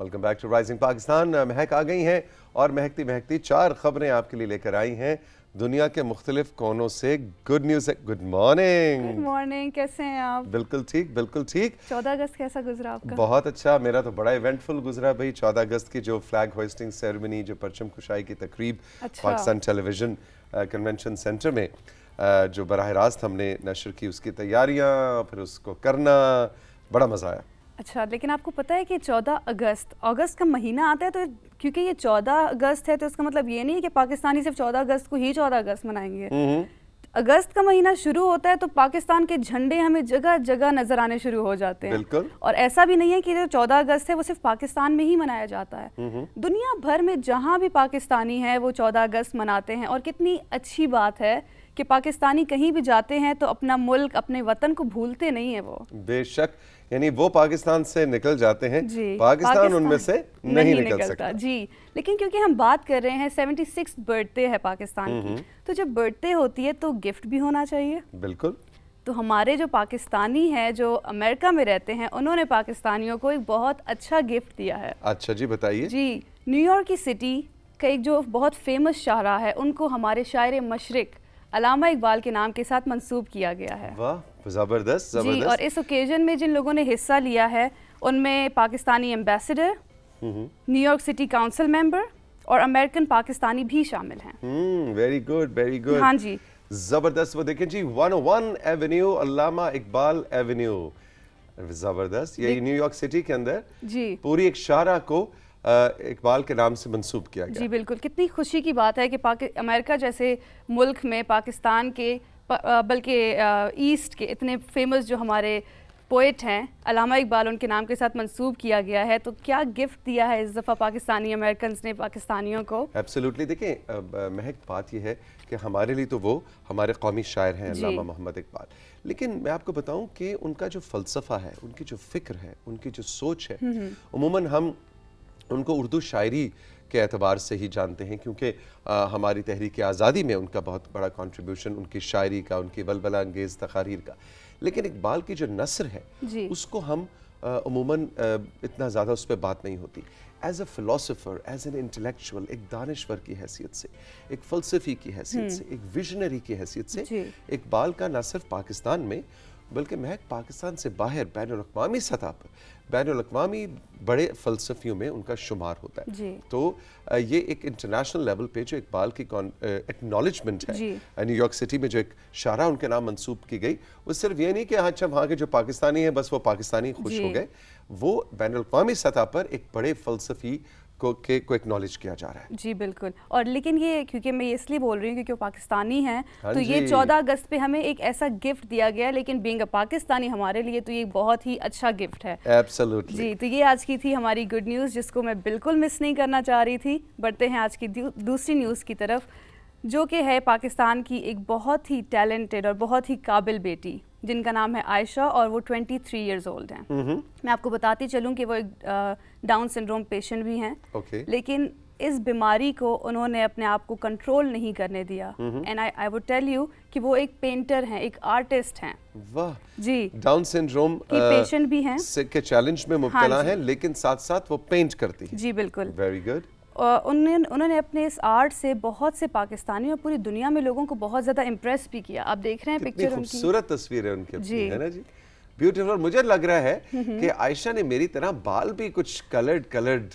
Welcome back to rising Pakistan महक आ गई हैं और महकती महकती चार खबरें आपके लिए लेकर आई हैं दुनिया के मुख्तलिफ कोनों से गुड न्यूज है गुड मॉर्निंग गुड मॉर्निंग कैसे हैं आप बिल्कुल ठीक बिल्कुल ठीक 14 अगस्त कैसा गुजरा आपका बहुत अच्छा मेरा तो बड़ा इवेंटफुल गुजरा भाई 14 अगस्त की जो फ्लैग होस्टिंग सेरेमनी जो परचम कुशाई की तकरीब अच्छा। पाकिस्तान टेलीविजन कन्वेंशन सेंटर में आ, जो बरह रास्त हमने नशर की उसकी तैयारियाँ फिर उसको करना बड़ा मज़ा आया अच्छा लेकिन आपको पता है कि 14 अगस्त अगस्त का महीना आता है तो क्योंकि ये 14 अगस्त है तो इसका मतलब ये नहीं है कि पाकिस्तानी सिर्फ 14 अगस्त को ही 14 अगस्त मनाएंगे हम्म, हम्म। अगस्त का महीना शुरू होता है तो पाकिस्तान के झंडे हमें जगह जगह नजर आने शुरू हो जाते हैं बिल्कुल और ऐसा भी नहीं है कि जो चौदह अगस्त है वो सिर्फ पाकिस्तान में ही मनाया जाता है हम्म, दुनिया भर में जहाँ भी पाकिस्तानी है वो चौदह अगस्त मनाते हैं और कितनी अच्छी बात है कि पाकिस्तानी कहीं भी जाते हैं तो अपना मुल्क अपने वतन को भूलते नहीं है वो बेशक यानी वो पाकिस्तान से निकल जाते हैं जी पाकिस्तान, पाकिस्तान उनमें से नहीं, नहीं निकल, निकल सकता जी लेकिन क्योंकि हम बात कर रहे हैं सेवेंटी सिक्स बर्थडे है पाकिस्तान की तो जब बर्थडे होती है तो गिफ्ट भी होना चाहिए बिल्कुल तो हमारे जो पाकिस्तानी हैं जो अमेरिका में रहते हैं उन्होंने पाकिस्तानियों को एक बहुत अच्छा गिफ्ट दिया है अच्छा जी बताइए जी न्यूयॉर्क की सिटी का एक जो बहुत फेमस शाहरा है उनको हमारे शायर मशरक़ अलामा इकबाल के नाम के साथ मंसूब किया गया है वाह ज़बरदस्त जी और इस ओकेजन में जिन लोगों ने हिस्सा लिया है उनमें Pakistani ambassador New York city council member और अमेरिकन पाकिस्तानी भी शामिल हैं वेरी गुड वेरी गुड हाँ जी जबरदस्त वो देखें जी 101 एवेन्यू अलामा इकबाल एवेन्यू जबरदस्त यही न्यूयॉर्क सिटी के अंदर जी पूरी एक शाहरा को इकबाल के नाम से मंसूब किया गया जी बिल्कुल कितनी खुशी की बात है कि अमेरिका जैसे मुल्क में पाकिस्तान के बल्कि ईस्ट के इतने फेमस जो हमारे पोइट हैं अलामा इकबाल उनके नाम के साथ मंसूब किया गया है तो क्या गिफ्ट दिया है इस दफ़ा पाकिस्तानी अमेरिकन ने पाकिस्तानियों को एब्सोल्युटली देखें महक बात यह है कि हमारे लिए तो वो हमारे कौमी शायर हैं अलामा मोहम्मद इकबाल लेकिन मैं आपको बताऊं कि उनका जो फ़लसफ़ा है उनकी जो फ़िक्र है उनकी जो सोच है हम्म, हम्म। उमूमा हम उनको उर्दू शायरी के अतबार से ही जानते हैं क्योंकि हमारी तहरीक आज़ादी में उनका बहुत बड़ा कॉन्ट्रीब्यूशन उनकी शायरी का उनकी बलबला अंगेज़ तकारीर का लेकिन इकबाल की जो नसर है उसको हम अमूमन इतना ज़्यादा उस पर बात नहीं होती as a philosopher as an intellectual एक दानश्वर की हैसियत से एक फ़लसफ़ी हम्म। की हैसियत से एक विजनरी की हैसियत से इकबाल का न सिर्फ पाकिस्तान में बल्कि महक पाकिस्तान से बाहर बैन अवी सतह पर बैन अवी बड़े फलसफियों में उनका शुमार होता है तो ये एक इंटरनेशनल लेवल पे जो इकबाल की एक्नॉलेजमेंट है न्यूयॉर्क सिटी में जो एक शारा उनके नाम मनसूब की गई वो सिर्फ ये नहीं कि हाँ, अच्छा वहाँ के जो पाकिस्तानी हैं बस वो पाकिस्तानी खुश हो गए वो बैन अवी सतह पर एक बड़े फलसफी को के को एक्नॉलेज किया जा रहा है जी बिल्कुल और लेकिन ये क्योंकि मैं इसलिए बोल रही हूँ क्योंकि वो पाकिस्तानी हैं हाँ तो ये 14 अगस्त पे हमें एक ऐसा गिफ्ट दिया गया लेकिन बींग पाकिस्तानी हमारे लिए तो ये बहुत ही अच्छा गिफ्ट है एब्सोल्युटली जी तो ये आज की थी हमारी गुड न्यूज़ जिसको मैं बिल्कुल मिस नहीं करना चाह रही थी बढ़ते हैं आज की दूसरी न्यूज़ की तरफ जो कि है पाकिस्तान की एक बहुत ही टैलेंटेड और बहुत ही काबिल बेटी जिनका नाम है आयशा और वो 23 थ्री ईयर्स ओल्ड हैं मैं आपको बताती चलूँ कि वो एक डाउन सिंड्रोम पेशेंट भी हैं okay. लेकिन इस बीमारी को उन्होंने अपने आप को कंट्रोल नहीं करने दिया and I I would tell you कि वो एक पेंटर हैं एक आर्टिस्ट हैं वाह जी डाउन सिंड्रोम पेशेंट भी हैं के चैलेंज में हाँ मुबतला हाँ है लेकिन साथ साथ वो पेंट करती है जी बिल्कुल वेरी गुड उन्होंने उन्होंने अपने इस आर्ट से बहुत से पाकिस्तानी और पूरी दुनिया में लोगों को बहुत ज़्यादा इम्प्रेस भी किया आप देख रहे हैं पिक्चर खूबसूरत तस्वीर है उनकी जी है ना जी ब्यूटीफुल मुझे लग रहा है हम्म, हम्म। कि आयशा ने मेरी तरह बाल भी कुछ कलर्ड कलर्ड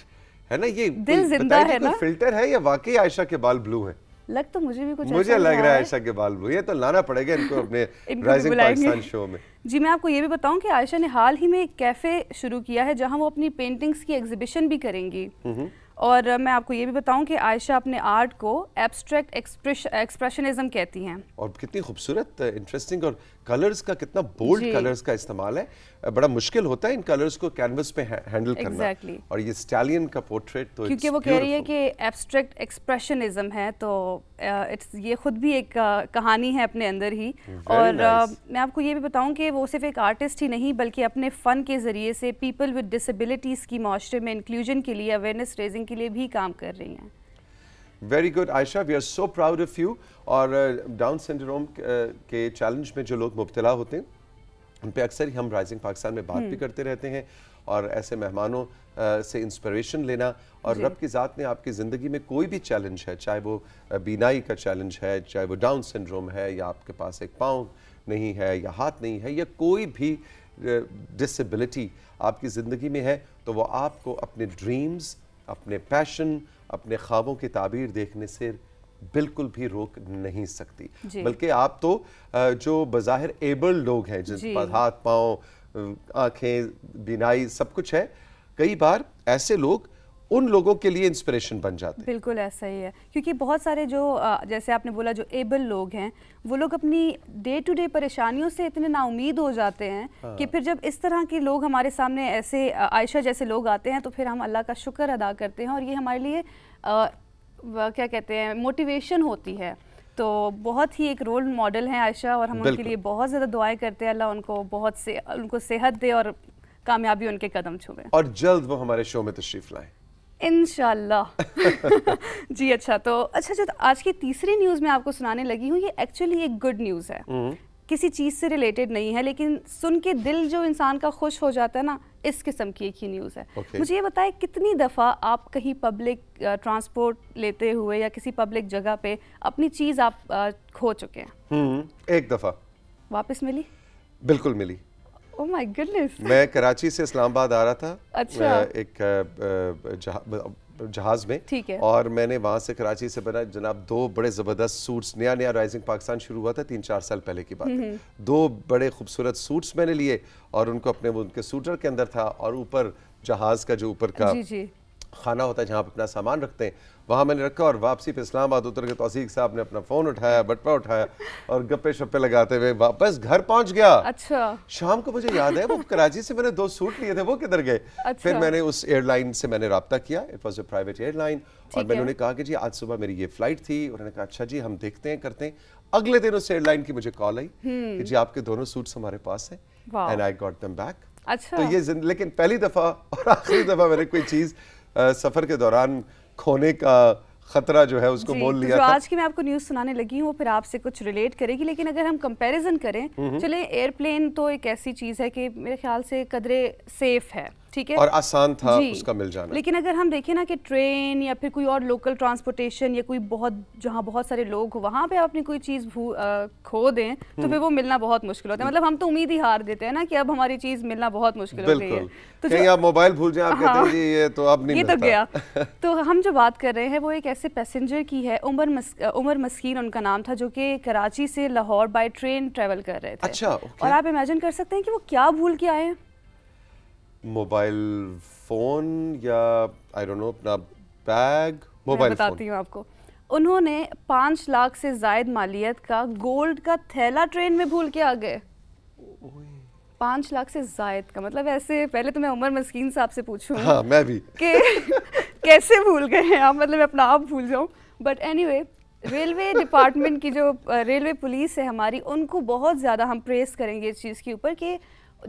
है ना ये दिल जिंदा है ना फिल्टर है या वाकई आयशा के बाल ब्लू है लग तो मुझे भी कुछ मुझे लग रहा है आयशा के बाल ब्लू ये तो लाना पड़ेगा इनको अपने राइजिंग पाकिस्तान शो में जी मैं आपको ये भी बताऊं कि आयशा ने हाल ही में एक कैफे शुरू किया है जहां वो अपनी पेंटिंग्स की एग्जीबिशन भी करेंगी हम्म, और मैं आपको ये भी बताऊं कि आयशा अपने आर्ट को एब्स्ट्रैक्ट एक्सप्रेशनिज्म कहती हैं और कितनी खूबसूरत इंटरेस्टिंग और कलर्स का कितना बोल्ड कलर्स का इस्तेमाल है बड़ा मुश्किल होता है इन कलर्स को कैनवस पे हैंडल करना exactly. और ये स्टैलियन का पोर्ट्रेट तो क्योंकि वो कह रही है कि एब्स्ट्रैक्ट एक्सप्रेशनिज्म है तो इट्स ये खुद भी एक कहानी है अपने अंदर ही Very और nice. मैं आपको ये भी बताऊं कि वो सिर्फ एक आर्टिस्ट ही नहीं बल्कि अपने फ़न के ज़रिए से पीपल विद डिसबिलिटीज़ की माशरे में इंक्लूजन के लिए अवेयरनेस रेजिंग के लिए भी काम कर रही हैं very good Ayesha we are so proud of you और डाउन uh, सिंड्रोम uh, के चैलेंज में जो लोग मुबतला होते हैं उन पर अक्सर ही हम राइजिंग पाकिस्तान में बात भी हम्म। करते रहते हैं और ऐसे मेहमानों uh, से इंस्परेशन लेना और रब की ज़ात ने आपकी ज़िंदगी में कोई भी चैलेंज है चाहे वो बीनाई का चैलेंज है चाहे वो डाउन सिंड्रोम है या आपके पास एक पाँव नहीं है या हाथ नहीं है या कोई भी डिसबिलिटी आपकी ज़िंदगी में है तो वो आपको अपने ड्रीम्स अपने पैशन अपने ख्वाबों की ताबीर देखने से बिल्कुल भी रोक नहीं सकती बल्कि आप तो जो बाहर एबल लोग हैं जिस पास हाथ पाँव आँखें बिनाई सब कुछ है कई बार ऐसे लोग उन लोगों के लिए इंस्पिरेशन बन जाते हैं बिल्कुल ऐसा ही है क्योंकि बहुत सारे जो जैसे आपने बोला जो एबल लोग हैं वो लोग अपनी डे टू डे परेशानियों से इतने नाउमीद हो जाते हैं हाँ। कि फिर जब इस तरह के लोग हमारे सामने ऐसे आयशा जैसे लोग आते हैं तो फिर हम अल्लाह का शुक्र अदा करते हैं और ये हमारे लिए आ, क्या कहते हैं मोटिवेशन होती है तो बहुत ही एक रोल मॉडल हैं आयशा और हम उनके लिए बहुत ज़्यादा दुआएं करते हैं अल्लाह उनको बहुत से उनको सेहत दे और कामयाबी उनके कदम छुए और जल्द वो हमारे शो में तशरीफ लाएँ इन जी अच्छा तो अच्छा जो आज की तीसरी न्यूज़ में आपको सुनाने लगी हूँ ये एक्चुअली एक गुड न्यूज़ है हम्म। किसी चीज़ से रिलेटेड नहीं है लेकिन सुन के दिल जो इंसान का खुश हो जाता है ना इस किस्म की एक ही न्यूज़ है okay. मुझे ये बताए कितनी दफ़ा आप कहीं पब्लिक ट्रांसपोर्ट लेते हुए या किसी पब्लिक जगह पे अपनी चीज़ आप खो चुके हैं हम्म, एक दफ़ा वापस मिली बिल्कुल मिली ओह माय गुडनेस मैं कराची से इस्लामाबाद आ रहा था अच्छा एक मतलब जहाज में ठीक है और मैंने वहाँ से कराची से बना जनाब दो बड़े ज़बरदस्त सूट्स नया नया राइजिंग पाकिस्तान शुरू हुआ था तीन चार साल पहले की बात है हम्म। दो बड़े खूबसूरत सूट्स मैंने लिए और उनको अपने उनके सूटर के अंदर था और ऊपर जहाज़ का जो ऊपर का जी जी खाना होता है जहाँ अपना सामान रखते हैं वहाँ मैंने रखा और वापसी पे इस्लामाबाद उतर के तोसीक साहब ने अपना फ़ोन उठाया बटवा उठाया और गप्पे शप्पे लगाते हुए वापस घर पहुंच गया अच्छा शाम को मुझे याद है वो कराची से मैंने दो सूट लिए थे वो किधर गए अच्छा। फिर मैंने उस एयरलाइन से मैंने रबता किया it was a private airline और मैंने उन्हें कहा कि जी आज सुबह मेरी ये फ़्लाइट थी उन्होंने कहा अच्छा जी हम देखते हैं करते हैं अगले दिन उस एयरलाइन की मुझे कॉल आई हम्म। कि जी आपके दोनों सूट हमारे पास है and I got them back अच्छा तो ये लेकिन पहली दफ़ा और आखिरी दफ़ा मैंने कोई चीज़ सफ़र के दौरान खोने का खतरा जो है उसको मोल तो लिया तो था। आज की मैं आपको न्यूज सुनाने लगी हूँ फिर आपसे कुछ रिलेट करेगी लेकिन अगर हम कंपैरिजन करें चले एयरप्लेन तो एक ऐसी चीज़ है कि मेरे ख्याल से कदरे सेफ है ठीक है और आसान था उसका मिल जाना लेकिन अगर हम देखें ना कि ट्रेन या फिर कोई और लोकल ट्रांसपोर्टेशन या कोई बहुत जहाँ बहुत सारे लोग हो वहाँ पे अपनी कोई चीज़ खो दें तो फिर हम्म। वो मिलना बहुत मुश्किल होता है मतलब हम तो उम्मीद ही हार देते हैं ना कि अब हमारी चीज़ मिलना बहुत मुश्किल होती है तो कहीं आप मोबाइल भूल जाए आप कहते हैं हाँ। ये तो अब नहीं ये तो गया तो हम जो बात कर रहे हैं वो एक ऐसे पैसेंजर की है उमर उमर मस्किन उनका नाम था जो कि कराची से लाहौर बाय ट्रेन ट्रेवल कर रहे थे अच्छा और आप इमेजिन कर सकते हैं कि वो क्या भूल के आए हैं मोबाइल फ़ोन या आई डोंट नो अपना बैग मोबाइल फोन बताती हूँ आपको उन्होंने पाँच लाख से जायद मालियत का गोल्ड का थैला ट्रेन में भूल के आ गए पाँच लाख से जायद का मतलब ऐसे पहले तो मैं उमर मस्किन साहब से पूछूँ हाँ, मैं भी के, कैसे भूल गए हैं आप मतलब मैं अपना आप भूल जाऊँ बट एनी रेलवे डिपार्टमेंट की जो रेलवे पुलिस है हमारी उनको बहुत ज़्यादा हम प्रेस करेंगे इस चीज़ के ऊपर कि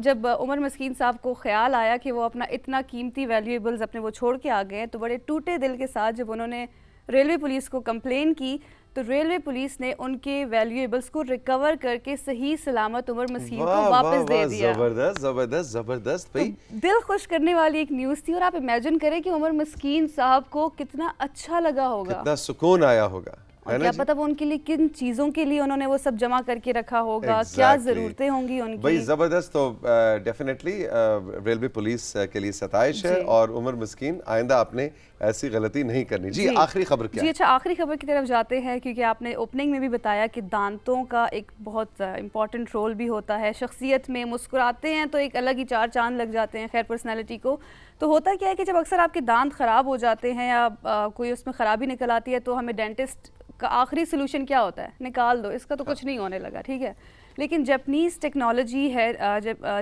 जब उमर मस्किन साहब को ख्याल आया कि वो अपना इतना कीमती वैल्यूएबल्स अपने वो छोड़ के आ गए तो बड़े टूटे दिल के साथ जब उन्होंने रेलवे पुलिस को कंप्लेन की तो रेलवे पुलिस ने उनके वैल्यूएबल्स को रिकवर करके सही सलामत उमर मसीह को वापस दे दिया जबरदस्त जबरदस्त जबरदस्त भाई तो दिल खुश करने वाली एक न्यूज थी और आप इमेजिन करें कि उमर मस्किन साहब को कितना अच्छा लगा होगा कितना सुकून आया होगा और क्या पता वो उनके लिए किन चीज़ों के लिए उन्होंने वो सब जमा करके रखा होगा exactly. क्या ज़रूरतें होंगी उनकी भाई ज़बरदस्त तो डेफिनेटली रेलवे पुलिस के लिए सताइश है और उमर मस्किन आइंदा अपने ऐसी गलती नहीं करनी जी, जी आखिरी खबर क्या जी अच्छा आखिरी खबर की तरफ जाते हैं क्योंकि आपने ओपनिंग में भी बताया कि दांतों का एक बहुत इंपॉर्टेंट रोल भी होता है शख्सियत में मुस्कुराते हैं तो एक अलग ही चार चांद लग जाते हैं खैर पर्सनैलिटी को तो होता क्या है कि जब अक्सर आपके दांत ख़राब हो जाते हैं या कोई उसमें ख़राबी निकल आती है तो हमें डेंटिस्ट का आखिरी सोल्यूशन क्या होता है निकाल दो इसका तो हाँ। कुछ नहीं होने लगा ठीक है लेकिन जपनीज़ टेक्नोलॉजी है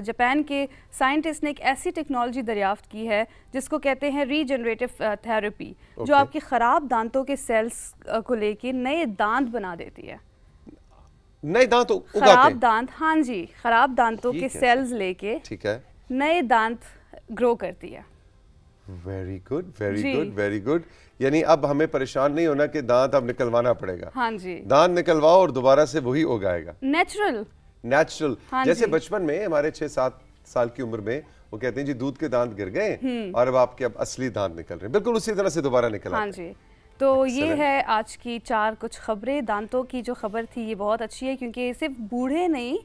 जापान के साइंटिस्ट ने एक ऐसी टेक्नोलॉजी दरियाफ्त की है जिसको कहते हैं रीजनरेटिव थेरेपी जो आपके ख़राब दांतों के सेल्स को लेके नए दांत बना देती है नए दांत खराब दांत हाँ जी खराब दांतों के सेल्स लेके ठीक है नए दांत ग्रो करती है very good very good very good यानी अब हमें परेशान नहीं होना कि दांत अब निकलवाना पड़ेगा हाँ जी दांत निकलवाओ और दोबारा से वही उगाएगा नेचुरल नेचुरल हाँ जैसे बचपन में हमारे छह सात साल की उम्र में वो कहते हैं जी दूध के दांत गिर गए हम्म। और अब आपके अब असली दांत निकल रहे हैं बिल्कुल उसी तरह से दोबारा निकल हाँ जी तो ये है आज की चार कुछ खबरें दांतों की जो खबर थी ये बहुत अच्छी है क्योंकि सिर्फ बूढ़े नहीं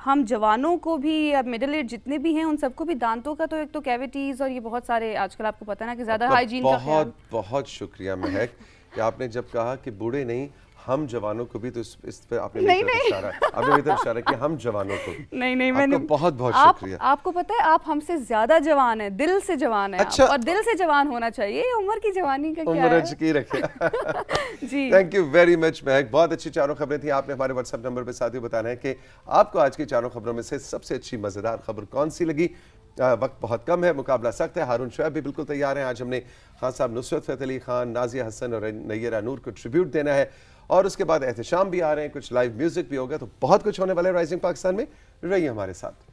हम जवानों को भी मिडिल एज जितने भी हैं उन सबको भी दांतों का तो एक तो कैविटीज़ और ये बहुत सारे आजकल आपको पता ना कि ज़्यादा हाइजीन बहुत का बहुत शुक्रिया महक कि आपने जब कहा कि बूढ़े नहीं हम जवानों को भी तो इस, इस पे आपने नहीं नहीं आपने मेरी तरफ इशारा किया हम जवानों को नहीं नहीं मैंने बहुत बहुत आप, शुक्रिया आपको पता है आप हमसे ज्यादा जवान है दिल से जवान है अच्छा और दिल से जवान होना चाहिए उम्र की जवानी का उम्र की रखे जी thank you very much Mehak बहुत अच्छी चारों खबरें थी आपने हमारे व्हाट्सएप नंबर पर साथ ही बताना है कि आपको आज की चारों खबरों में से सबसे अच्छी मजेदार खबर कौन सी लगी वक्त बहुत कम है मुकाबला सख्त है हारून शुएब भी बिल्कुल तैयार हैं आज हमने खान साहब नुसरत फतेह अली खान नाजिया हसन और नैयरा नूर को ट्रिब्यूट देना है और उसके बाद एहतम भी आ रहे हैं कुछ लाइव म्यूजिक भी होगा तो बहुत कुछ होने वाले राइजिंग पाकिस्तान में रहिए हमारे साथ